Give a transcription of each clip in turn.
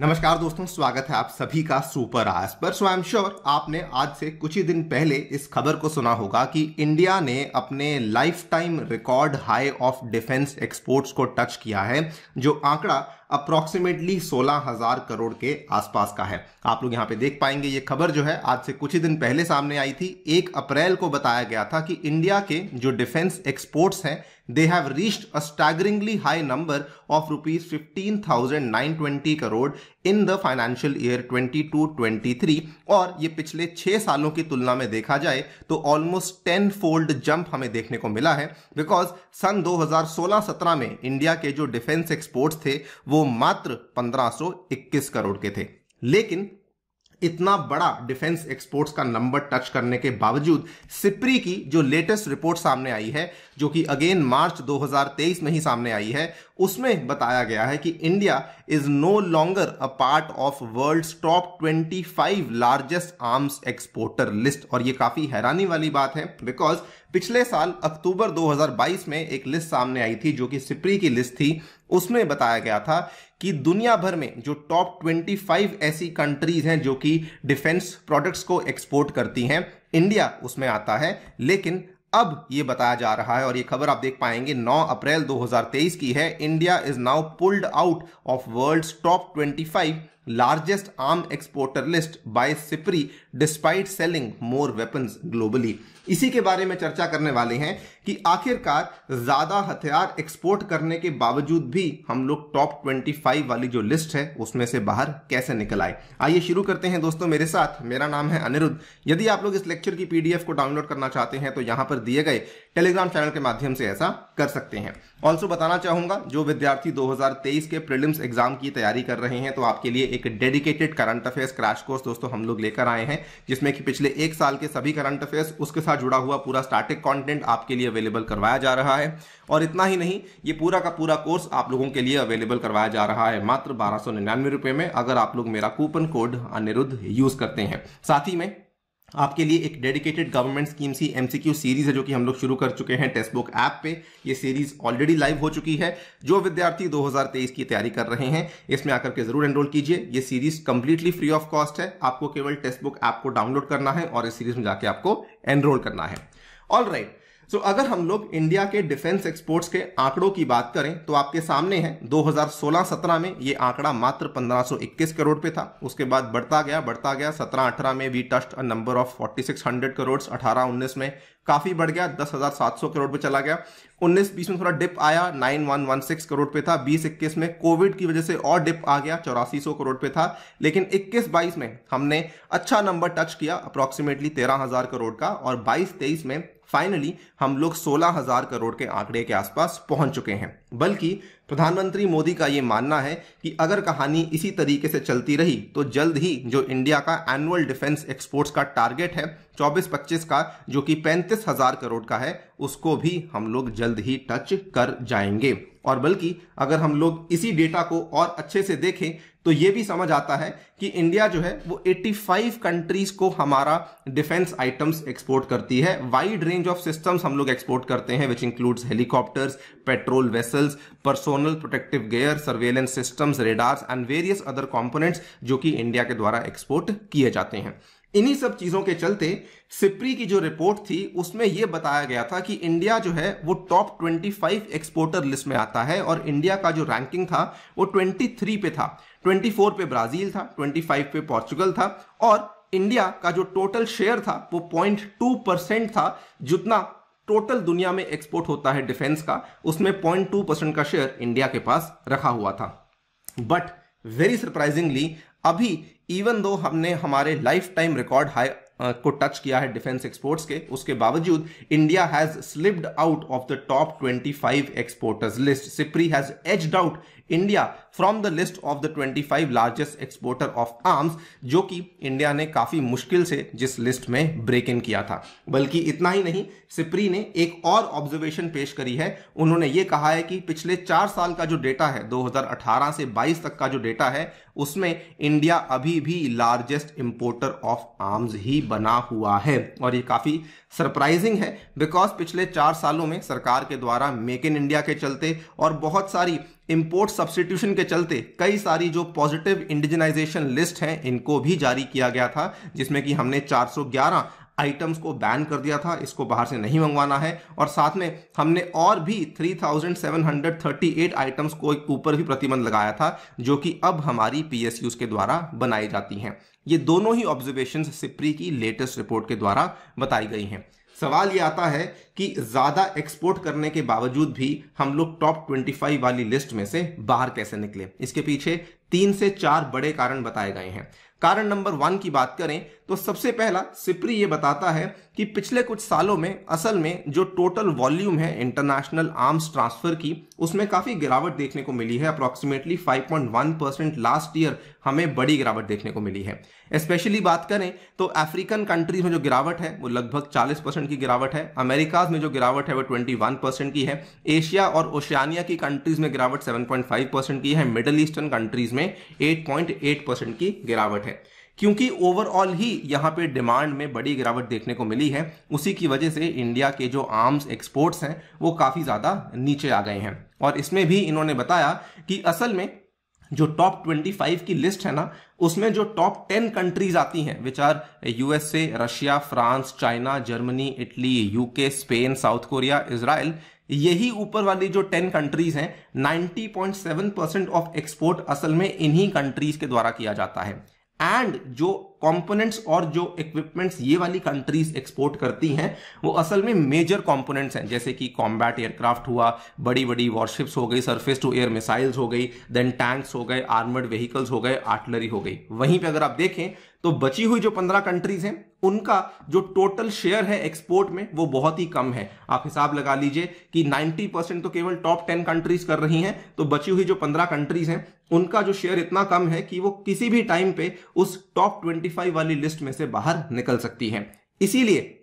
नमस्कार दोस्तों स्वागत है आप सभी का सुपर आज पर सो आई एम श्योर आपने आज से कुछ ही दिन पहले इस खबर को सुना होगा कि इंडिया ने अपने life time record high of defence exports को टच किया है जो आंकड़ा अप्रोक्सीमेटली सोलह हजार करोड़ के आसपास का है आप लोग यहां पे देख पाएंगे ये खबर जो है आज से कुछ ही दिन पहले सामने आई थी एक अप्रैल को बताया गया था कि इंडिया के जो डिफेंस एक्सपोर्ट्स हैं they have reached a staggeringly high number of rupees fifteen thousand nine twenty crore in the financial year twenty two twenty three और ये पिछले छह सालों की तुलना में देखा जाए तो ऑलमोस्ट टेन फोल्ड जंप हमें देखने को मिला है बिकॉज सन दो हजार सोलह सत्रह में इंडिया के जो डिफेंस एक्सपोर्ट्स थे वो वो मात्र 1521 करोड़ के थे लेकिन इतना बड़ा डिफेंस एक्सपोर्ट्स का नंबर टच करने के बावजूद सिप्री की जो लेटेस्ट रिपोर्ट सामने आई है जो कि अगेन मार्च 2023 में ही सामने आई है उसमें बताया गया है कि India is no longer a part of world top 25 largest arms exporter list और ये काफी हैरानी वाली बात है बिकॉज पिछले साल अक्टूबर 2022 में एक लिस्ट सामने आई थी जो कि सिप्री की लिस्ट थी उसमें बताया गया था कि दुनिया भर में जो टॉप 25 ऐसी कंट्रीज हैं जो कि डिफेंस प्रोडक्ट्स को एक्सपोर्ट करती हैं इंडिया उसमें आता है लेकिन अब ये बताया जा रहा है और ये खबर आप देख पाएंगे 9 अप्रैल 2023 की है India is now pulled out of world top 25 largest arm exporter list by SIPRI despite selling more weapons globally इसी के बारे में चर्चा करने वाले हैं कि आखिरकार ज़्यादा हथियार एक्सपोर्ट करने के बावजूद भी हम लोग टॉप ट्वेंटी फाइव वाली जो लिस्ट है उसमें से बाहर कैसे निकल आए आइए शुरू करते हैं दोस्तों मेरे साथ मेरा नाम है अनिरुद्ध यदि आप लोग इस लेक्चर की पीडीएफ को डाउनलोड करना चाहते हैं तो यहां पर दिए गए टेलीग्राम चैनल के माध्यम से ऐसा कर सकते हैं ऑल्सो बताना चाहूंगा जो विद्यार्थी 2023 के प्रिलिम्स एग्जाम की तैयारी कर रहे हैं तो आपके लिए एक dedicated current affairs crash course दोस्तों हम लोग लेकर आए हैं जिसमें कि पिछले एक साल के सभी करंट अफेयर्स उसके साथ जुड़ा हुआ पूरा स्टैटिक कंटेंट आपके लिए अवेलेबल करवाया जा रहा है और इतना ही नहीं ये पूरा का पूरा कोर्स आप लोगों के लिए अवेलेबल करवाया जा रहा है मात्र बारह सौ निन्यानवे में अगर आप लोग मेरा कूपन कोड अनिरुद्ध यूज करते हैं साथ ही में आपके लिए एक dedicated government M C MCQ series है जो कि हम लोग शुरू कर चुके हैं टेक्स्ट बुक ऐप पे ये सीरीज ऑलरेडी लाइव हो चुकी है जो विद्यार्थी 2023 की तैयारी कर रहे हैं इसमें आकर के जरूर एनरोल कीजिए ये series completely free of cost है आपको केवल टेक्स्ट बुक ऐप को डाउनलोड करना है और इस सीरीज में जाके आपको एनरोल करना है all right right. So so, अगर हम लोग इंडिया के डिफेंस एक्सपोर्ट्स के आंकड़ों की बात करें तो आपके सामने है 2016-17 में ये आंकड़ा मात्र 1521 करोड़ पे था उसके बाद बढ़ता गया बढ़ता गया 17-18 में we touched a number of 4600 crore 18-19 में काफी बढ़ गया 10,700 करोड़ पे चला गया 19-20 में थोड़ा डिप आया 9116 करोड़ पे था 20-21 में कोविड की वजह से और डिप आ गया चौरासी करोड़ पे था लेकिन 21-22 में हमने अच्छा नंबर टच किया अप्रॉक्सीमेटली 13,000 करोड़ का और 22-23 में फाइनली हम लोग सोलह हजार करोड़ के आंकड़े के आसपास पहुंच चुके हैं बल्कि प्रधानमंत्री मोदी का ये मानना है कि अगर कहानी इसी तरीके से चलती रही तो जल्द ही जो इंडिया का एनुअल डिफेंस एक्सपोर्ट्स का टारगेट है 24-25 का जो कि पैंतीस हजार करोड़ का है उसको भी हम लोग जल्द ही टच कर जाएंगे और बल्कि अगर हम लोग इसी डेटा को और अच्छे से देखें तो ये भी समझ आता है कि इंडिया जो है वो 85 कंट्रीज को हमारा डिफेंस आइटम्स एक्सपोर्ट करती है वाइड रेंज ऑफ सिस्टम्स हम लोग एक्सपोर्ट करते हैं which includes helicopters patrol vessels personnel protective gear surveillance systems radars and various other components जो कि इंडिया के द्वारा एक्सपोर्ट किए जाते हैं इन्हीं सब चीज़ों के चलते सिप्री की जो रिपोर्ट थी उसमें यह बताया गया था कि इंडिया जो है वो टॉप 25 एक्सपोर्टर लिस्ट में आता है और इंडिया का जो रैंकिंग था वो 23 पे था 24 पे ब्राज़ील था 25 पे पोर्चुगल था और इंडिया का जो टोटल शेयर था वो 0.2 परसेंट था जितना टोटल दुनिया में एक्सपोर्ट होता है डिफेंस का उसमें टू परसेंट का शेयर इंडिया के पास रखा हुआ था बट वेरी सरप्राइजिंगली अभी इवन दो हमने हमारे लाइफ टाइम रिकॉर्ड हाई को टच किया है डिफेंस एक्सपोर्ट्स के उसके बावजूद India has slipped out of the top 25 exporters list SIPRI has edged out India from the list of the 25 largest exporter of arms जो कि इंडिया ने काफी मुश्किल से जिस लिस्ट में ब्रेक इन किया था बल्कि इतना ही नहीं सिप्री ने एक और ऑब्जर्वेशन पेश करी है उन्होंने ये कहा है कि पिछले चार साल का जो डेटा है 2018 से 22 तक का जो डेटा है उसमें इंडिया अभी भी लार्जेस्ट इंपोर्टर ऑफ आर्म्स ही बना हुआ है और ये काफ़ी सरप्राइजिंग है बिकॉज पिछले चार सालों में सरकार के द्वारा मेक इन इंडिया के चलते और बहुत सारी इंपोर्ट सब्सटीट्यूशन के चलते कई सारी जो पॉजिटिव इंडिजनाइजेशन लिस्ट हैं इनको भी जारी किया गया था जिसमें कि हमने 411 आइटम्स को बैन कर दिया था इसको बाहर से नहीं मंगवाना है और साथ में हमने और भी 3738 आइटम्स को ऊपर भी प्रतिबंध लगाया था जो कि अब हमारी पी के द्वारा बनाई जाती हैं ये दोनों ही ऑब्जर्वेशन सिप्री की लेटेस्ट रिपोर्ट के द्वारा बताई गई हैं सवाल ये आता है कि ज़्यादा एक्सपोर्ट करने के बावजूद भी हम लोग टॉप 25 वाली लिस्ट में से बाहर कैसे निकले इसके पीछे तीन से चार बड़े कारण बताए गए हैं कारण नंबर वन की बात करें तो सबसे पहला सिप्री ये बताता है कि पिछले कुछ सालों में असल में जो टोटल वॉल्यूम है इंटरनेशनल आर्म्स ट्रांसफर की उसमें काफ़ी गिरावट देखने को मिली है अप्रोक्सीमेटली 5.1 परसेंट लास्ट ईयर हमें बड़ी गिरावट देखने को मिली है स्पेशली बात करें तो अफ्रीकन कंट्रीज में जो गिरावट है वो लगभग 40 परसेंट की गिरावट है अमेरिकाज में जो गिरावट है वो 21 परसेंट की है एशिया और ओशियानिया की कंट्रीज में गिरावट 7.5 परसेंट की है मिडल ईस्टर्न कंट्रीज में 8.8 परसेंट की गिरावट है क्योंकि ओवरऑल ही यहाँ पे डिमांड में बड़ी गिरावट देखने को मिली है उसी की वजह से इंडिया के जो आर्म्स एक्सपोर्ट्स हैं वो काफ़ी ज़्यादा नीचे आ गए हैं और इसमें भी इन्होंने बताया कि असल में जो टॉप 25 की लिस्ट है ना उसमें जो टॉप 10 कंट्रीज आती हैं which are USA Russia France China Germany Italy UK Spain South Korea Israel यही ऊपर वाली जो 10 कंट्रीज हैं 90.7 परसेंट ऑफ एक्सपोर्ट असल में इन्हीं कंट्रीज के द्वारा किया जाता है एंड जो कंपोनेंट्स और जो इक्विपमेंट्स ये वाली कंट्रीज एक्सपोर्ट करती हैं वो असल में मेजर कंपोनेंट्स हैं जैसे कि कॉम्बैट एयरक्राफ्ट हुआ बड़ी बड़ी वॉरशिप्स हो गई सरफेस टू एयर मिसाइल्स हो गई देन टैंक्स हो गए आर्मर्ड व्हीकल्स हो गए आर्टलरी हो गई वहीं पे अगर आप देखें तो बची हुई जो पंद्रह कंट्रीज हैं उनका जो टोटल शेयर है एक्सपोर्ट में वो बहुत ही कम है आप हिसाब लगा लीजिए कि 90 परसेंट तो केवल टॉप 10 कंट्रीज कर रही हैं तो बची हुई जो 15 कंट्रीज हैं उनका जो शेयर इतना कम है कि वो किसी भी टाइम पे उस टॉप 25 वाली लिस्ट में से बाहर निकल सकती है इसीलिए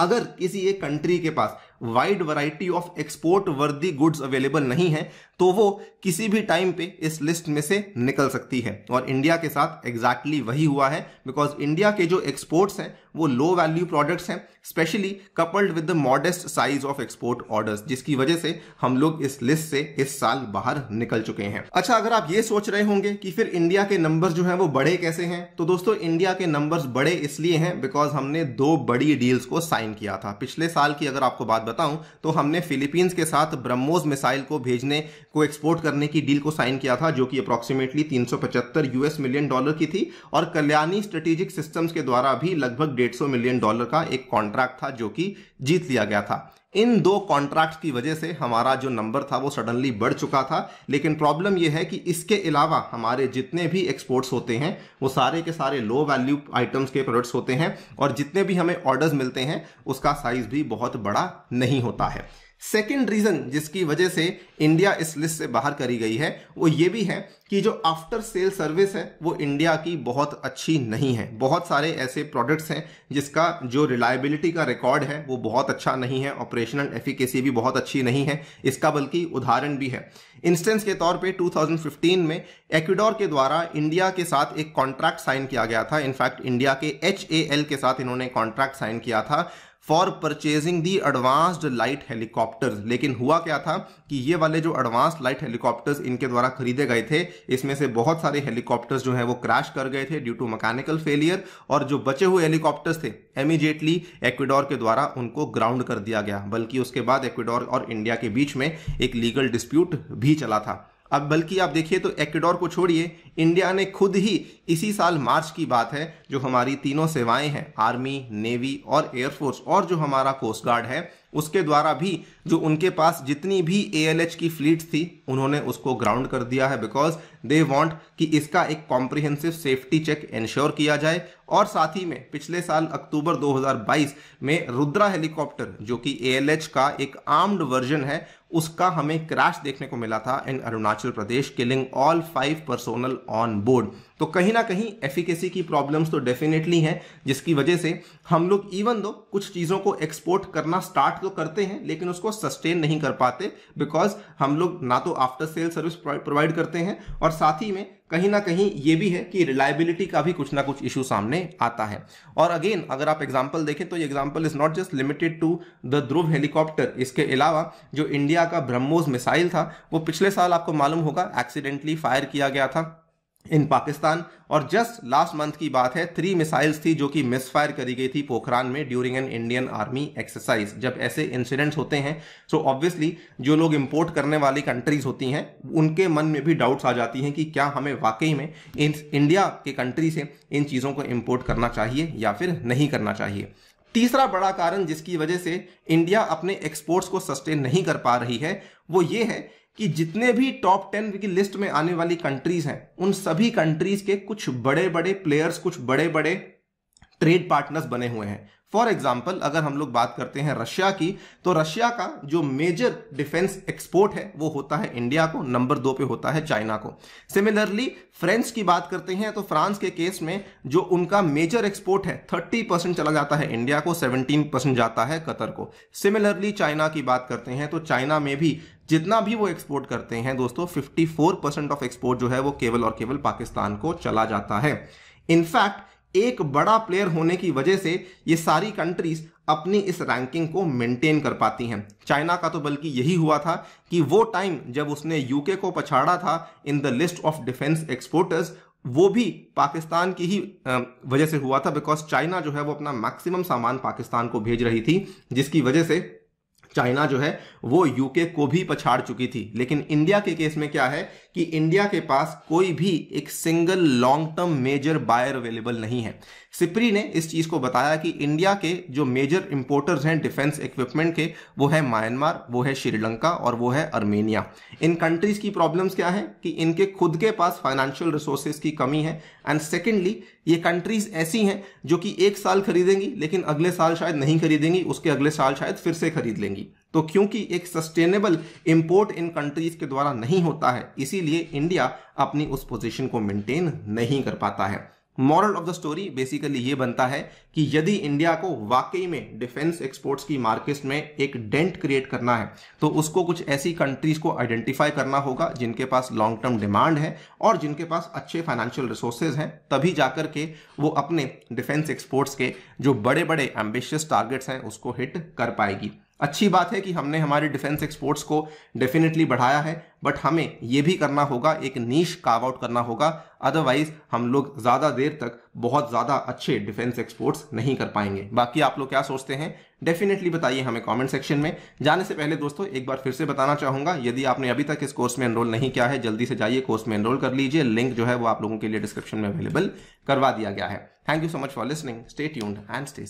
अगर किसी एक कंट्री के पास wide variety of export worthy goods available नहीं है तो वो किसी भी टाइम पे इस लिस्ट में से निकल सकती है और इंडिया के साथ एग्जैक्टली exactly वही हुआ है बिकॉज इंडिया के जो एक्सपोर्ट्स हैं वो लो वैल्यू प्रोडक्ट्स हैं specially coupled with the modest size of export orders जिसकी वजह से हम लोग इस लिस्ट से इस साल बाहर निकल चुके हैं अच्छा अगर आप ये सोच रहे होंगे कि फिर इंडिया के नंबर जो है वो बड़े कैसे हैं तो दोस्तों इंडिया के नंबर्स बड़े इसलिए हैं बिकॉज हमने दो बड़ी डील्स को साइन किया था पिछले साल की अगर आपको बात बताऊं तो हमने फिलीपींस के साथ ब्रह्मोस मिसाइल को भेजने को एक्सपोर्ट करने की डील को साइन किया था जो कि अप्रॉक्सीमेटली 375 यूएस मिलियन डॉलर की थी और कल्याणी स्ट्रेटेजिक सिस्टम्स के द्वारा भी लगभग 150 मिलियन डॉलर का एक कॉन्ट्रैक्ट था जो कि जीत लिया गया था इन दो कॉन्ट्रैक्ट की वजह से हमारा जो नंबर था वो सडनली बढ़ चुका था लेकिन प्रॉब्लम यह है कि इसके अलावा हमारे जितने भी एक्सपोर्ट्स होते हैं वो सारे के सारे लो वैल्यू आइटम्स के प्रोडक्ट्स होते हैं और जितने भी हमें ऑर्डर्स मिलते हैं उसका साइज भी बहुत बड़ा नहीं होता है सेकेंड रीजन जिसकी वजह से इंडिया इस लिस्ट से बाहर करी गई है वो ये भी है कि जो आफ्टर सेल सर्विस है वो इंडिया की बहुत अच्छी नहीं है बहुत सारे ऐसे प्रोडक्ट्स हैं जिसका जो रिलायबिलिटी का रिकॉर्ड है वो बहुत अच्छा नहीं है ऑपरेशनल एफिकेसी भी बहुत अच्छी नहीं है इसका बल्कि उदाहरण भी है इंस्टेंस के तौर पे 2015 में एक्विडोर के द्वारा इंडिया के साथ एक कॉन्ट्रैक्ट साइन किया गया था इनफैक्ट इंडिया के एच के साथ इन्होंने कॉन्ट्रैक्ट साइन किया था for purchasing the advanced light helicopters लेकिन हुआ क्या था कि ये वाले जो एडवांस लाइट हेलीकॉप्टर्स इनके द्वारा खरीदे गए थे इसमें से बहुत सारे हेलीकॉप्टर्स जो है वो क्रैश कर गए थे ड्यू टू मैकेनिकल फेलियर और जो बचे हुए हेलीकॉप्टर्स थे इमीजिएटली एक्वेडोर के द्वारा उनको ग्राउंड कर दिया गया बल्कि उसके बाद एक्वेडोर और इंडिया के बीच में एक लीगल डिस्प्यूट भी चला था अब बल्कि आप देखिए तो एक्वाडोर को छोड़िए इंडिया ने खुद ही इसी साल मार्च की बात है जो हमारी तीनों सेवाएं हैं आर्मी नेवी और एयरफोर्स और जो हमारा कोस्ट गार्ड है उसके द्वारा भी जो उनके पास जितनी भी ए की फ्लीट थी उन्होंने उसको ग्राउंड कर दिया है बिकॉज दे वांट कि इसका एक कॉम्प्रिहेंसिव सेफ्टी चेक इंश्योर किया जाए और साथ ही में पिछले साल अक्टूबर 2022 में रुद्रा हेलीकॉप्टर जो कि ए का एक आर्म्ड वर्जन है उसका हमें क्रैश देखने को मिला था in Arunachal Pradesh killing all five personnel on board तो कहीं ना कहीं एफिकेसी की प्रॉब्लम्स तो डेफिनेटली हैं जिसकी वजह से हम लोग इवन दो कुछ चीज़ों को एक्सपोर्ट करना स्टार्ट स्टार्ट तो करते हैं लेकिन उसको सस्टेन नहीं कर पाते बिकॉज हम लोग ना तो आफ्टर सेल सर्विस प्रोवाइड करते हैं और साथ ही में कहीं ना कहीं ये भी है कि रिलायबिलिटी का भी कुछ ना कुछ इशू सामने आता है और अगेन अगर आप एग्जाम्पल देखें तो ये example is not just limited to the Dhruv helicopter इसके अलावा जो इंडिया का ब्रह्मोस मिसाइल था वो पिछले साल आपको मालूम होगा एक्सीडेंटली फायर किया गया था इन पाकिस्तान और जस्ट लास्ट मंथ की बात है थ्री मिसाइल्स थी जो कि मिसफायर करी गई थी पोखरान में during an Indian army exercise जब ऐसे इंसिडेंट्स होते हैं सो so ऑब्वियसली जो लोग इंपोर्ट करने वाली कंट्रीज होती हैं उनके मन में भी डाउट्स आ जाती हैं कि क्या हमें वाकई में इन इंडिया के कंट्री से इन चीज़ों को इम्पोर्ट करना चाहिए या फिर नहीं करना चाहिए तीसरा बड़ा कारण जिसकी वजह से इंडिया अपने एक्सपोर्ट्स को सस्टेन नहीं कर पा रही है वो ये है कि जितने भी टॉप टेन की लिस्ट में आने वाली कंट्रीज हैं उन सभी कंट्रीज के कुछ बड़े बड़े प्लेयर्स कुछ बड़े बड़े ट्रेड पार्टनर्स बने हुए हैं फॉर एग्जाम्पल अगर हम लोग बात करते हैं रशिया की तो रशिया का जो मेजर डिफेंस एक्सपोर्ट है वो होता है इंडिया को नंबर दो पे होता है चाइना को सिमिलरली फ्रेंच की बात करते हैं तो फ्रांस के केस में जो उनका मेजर एक्सपोर्ट है 30 परसेंट चला जाता है इंडिया को 17 परसेंट जाता है कतर को सिमिलरली चाइना की बात करते हैं तो चाइना में भी जितना भी वो एक्सपोर्ट करते हैं दोस्तों फोर परसेंट ऑफ एक्सपोर्ट जो है वो केवल और केवल पाकिस्तान को चला जाता है इनफैक्ट एक बड़ा प्लेयर होने की वजह से ये सारी कंट्रीज अपनी इस रैंकिंग को मेंटेन कर पाती हैं चाइना का तो बल्कि यही हुआ था कि वो टाइम जब उसने यूके को पछाड़ा था in the list of defence exporters वो भी पाकिस्तान की ही वजह से हुआ था बिकॉज चाइना जो है वो अपना मैक्सिमम सामान पाकिस्तान को भेज रही थी जिसकी वजह से चाइना जो है वो यूके को भी पछाड़ चुकी थी लेकिन इंडिया के केस में क्या है कि इंडिया के पास कोई भी एक single long term major buyer available नहीं है सिपरी ने इस चीज़ को बताया कि इंडिया के जो मेजर इम्पोर्टर्स हैं डिफेंस इक्विपमेंट के वो है म्यांमार वो है श्रीलंका और वो है अर्मेनिया इन कंट्रीज़ की प्रॉब्लम्स क्या है कि इनके खुद के पास फाइनेंशियल रिसोर्सेज की कमी है एंड सेकेंडली ये कंट्रीज़ ऐसी हैं जो कि एक साल खरीदेंगी लेकिन अगले साल शायद नहीं खरीदेंगी उसके अगले साल शायद फिर से खरीद लेंगी तो क्योंकि एक सस्टेनेबल इंपोर्ट इन कंट्रीज के द्वारा नहीं होता है इसीलिए इंडिया अपनी उस पोजीशन को मेंटेन नहीं कर पाता है moral of the story basically ये बनता है कि यदि इंडिया को वाकई में डिफेंस एक्सपोर्ट्स की मार्केट में एक डेंट क्रिएट करना है तो उसको कुछ ऐसी कंट्रीज को आइडेंटिफाई करना होगा जिनके पास लॉन्ग टर्म डिमांड है और जिनके पास अच्छे फाइनेंशियल रिसोर्सेज हैं तभी जाकर के वो अपने डिफेंस एक्सपोर्ट्स के जो बड़े बड़े एम्बिशियस टारगेट्स हैं उसको हिट कर पाएगी अच्छी बात है कि हमने हमारे डिफेंस एक्सपोर्ट्स को डेफिनेटली बढ़ाया है बट हमें ये भी करना होगा एक नीश काव आउट करना होगा अदरवाइज हम लोग ज़्यादा देर तक बहुत ज़्यादा अच्छे डिफेंस एक्सपोर्ट्स नहीं कर पाएंगे बाकी आप लोग क्या सोचते हैं डेफिनेटली बताइए हमें कमेंट सेक्शन में जाने से पहले दोस्तों एक बार फिर से बताना चाहूँगा यदि आपने अभी तक इस कोर्स में एनरोल नहीं किया है जल्दी से जाइए कोर्स में एनरोल कर लीजिए लिंक जो है वो आप लोगों के लिए डिस्क्रिप्शन में अवेलेबल करवा दिया गया है thank you so much for listening stay tuned and stay